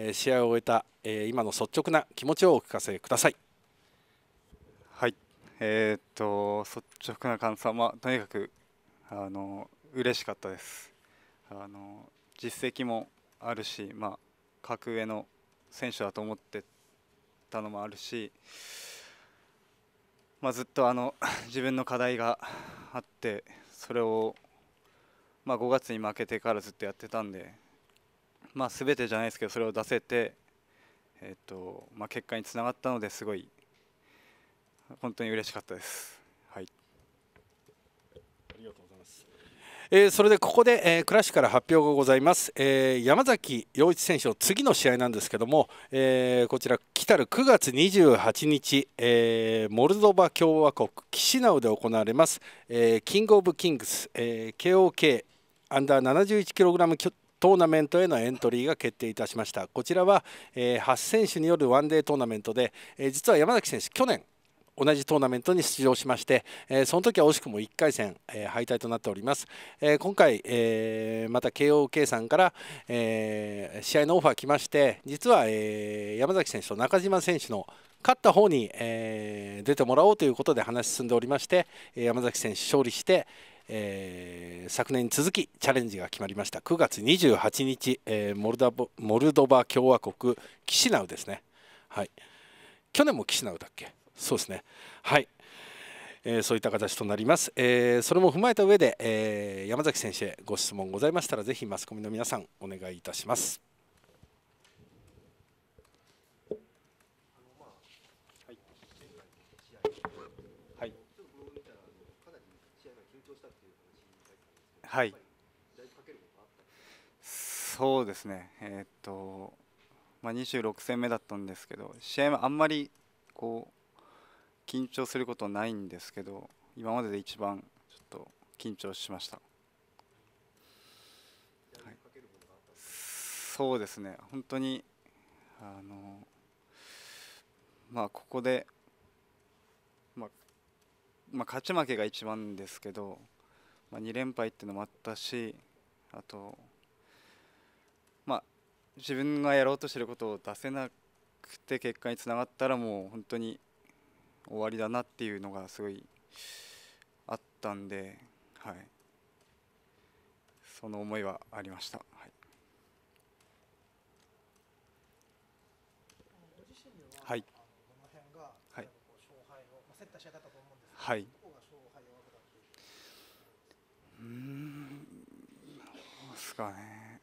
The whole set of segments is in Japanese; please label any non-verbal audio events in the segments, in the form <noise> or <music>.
え試合を終えた、え今の率直な気持ちをお聞かせください。はい、えー、っと率直な感想は、とにかくあの嬉しかったです。あの実績もあるし、まあ、格上の選手だと思ってたのもあるし、まあ、ずっとあの <laughs> 自分の課題があってそれを、まあ、5月に負けてからずっとやってたんでまあ、全てじゃないですけどそれを出せて、えーとまあ、結果につながったのですごい本当に嬉しかったです。はい、ありがとうございます、えー、それでここで、えー、シュから発表がございます、えー、山崎陽一選手の次の試合なんですけども、えー、こちら来たる9月28日、えー、モルドバ共和国キシナウで行われます、えー、キングオブキングス、えー、KOK アンダー7 1キログラムトーナメントへのエントリーが決定いたしましたこちらは、え8選手によるワンデートーナメントで、え実は山崎選手去年同じトーナメントに出場しまして、えその時は惜しくも1回戦、え敗退となっております、え今回、えまた KOK さんから、え試合のオファー来まして実は、え山崎選手と中島選手の勝った方に、え出てもらおうということで話進んでおりまして山崎選手勝利してえー、昨年に続きチャレンジが決まりました9月28日、えー、モルダボモルドバ共和国キシナウですね、はい、去年もキシナウだっけそうですねはい、えー、そういった形となります、えー、それも踏まえた上で、えー、山崎先生ご質問ございましたらぜひマスコミの皆さんお願いいたしますはい、そうですね、えー、っとまあ、26戦目だったんですけど試合もあんまりこう緊張することないんですけど今までで一番ちょっと緊張しました。はい、そうですね本当にあのまあここで、まあ、まあ勝ち負けが一番ですけどまあ、2連敗っていうのもあったしあと、まあ、自分がやろうとしてることを出せなくて結果につながったらもう本当に終わりだなっていうのがすごいあったんで、はい、その思いはありました。はいはい。はい。かね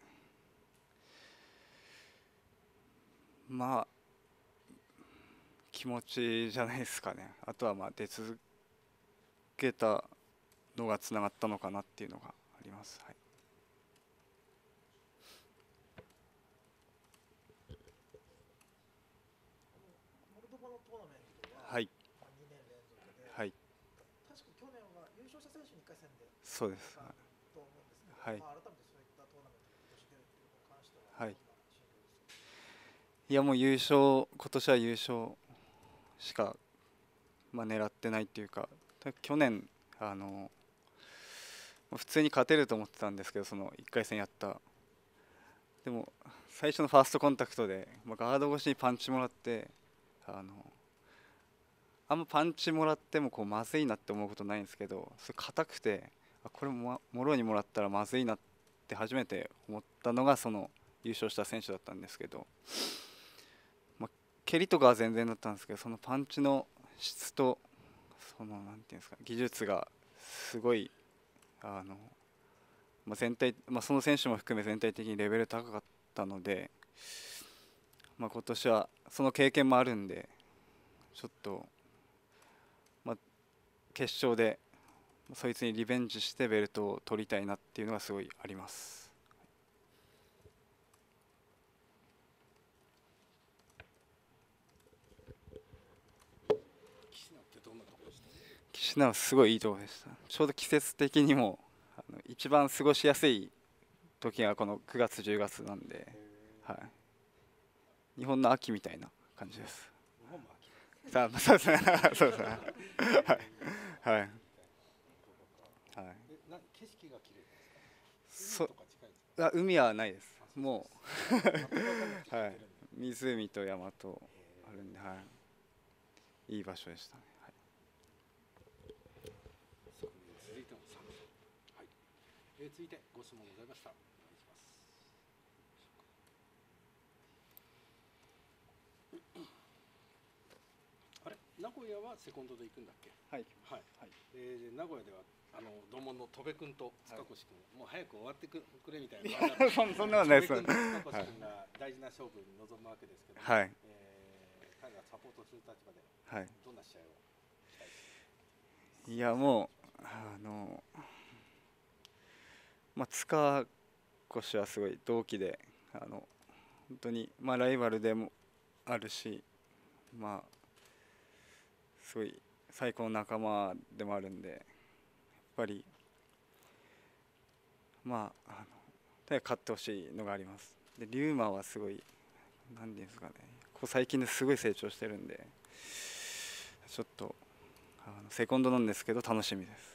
まあ気持ちじゃないですかねあとはまあ出続けたのがつながったのかなっていうのがあります、はい、はい。はい。そうです。はい。いやもう優勝今年は優勝しか、まあ、狙ってないっていうか去年あの普通に勝てると思ってたんですけどその1回戦やったでも最初のファーストコンタクトで、まあ、ガード越しにパンチもらってあのあんまパンチもらってもこうまずいなって思うことないんですけどそれ硬くてあこれももろにもらったらまずいなって初めて思ったのがその優勝した選手だったんですけど蹴りとかは全然だったんですけどそのパンチの質とそのなんていうんですか技術がすごいあの、まあ、全体、まあ、その選手も含め全体的にレベル高かったので、まあ、今年はその経験もあるんでちょっと、まあ、決勝でそいつにリベンジしてベルトを取りたいなっていうのがすごいあります。んなとこでした岸田はすごいいいとこでしたちょうど季節的にもあの一番過ごしやすい時がこの9月10月なんで、はい日本の秋みたいな感じです日本も秋さあそうですねそうですねはいはいはいな景色が綺麗ですかあ海はないですもうはい湖と山とあるんではいいい場所でしたねえー、続いてご質問ございましたお願いしますあれ名古屋はセコンドで行くんだっけはいはい、はい、えー、名古屋ではあの土門の戸部君と塚越君、はい、もう早く終わってくれみたいな <laughs> そんなのないです塚越君が大事な勝負に臨むわけですけど、はいえー、彼がサポートする立場で、はい、どんな試合をいやもうあのまあ、塚越はすごい同期であの本当に、まあ、ライバルでもあるし、まあ、すごい最高の仲間でもあるんでやっぱりまああの勝ってほしいのがありますで龍馬はすごい何んですかねこう最近ですごい成長してるんでちょっとあのセコンドなんですけど楽しみです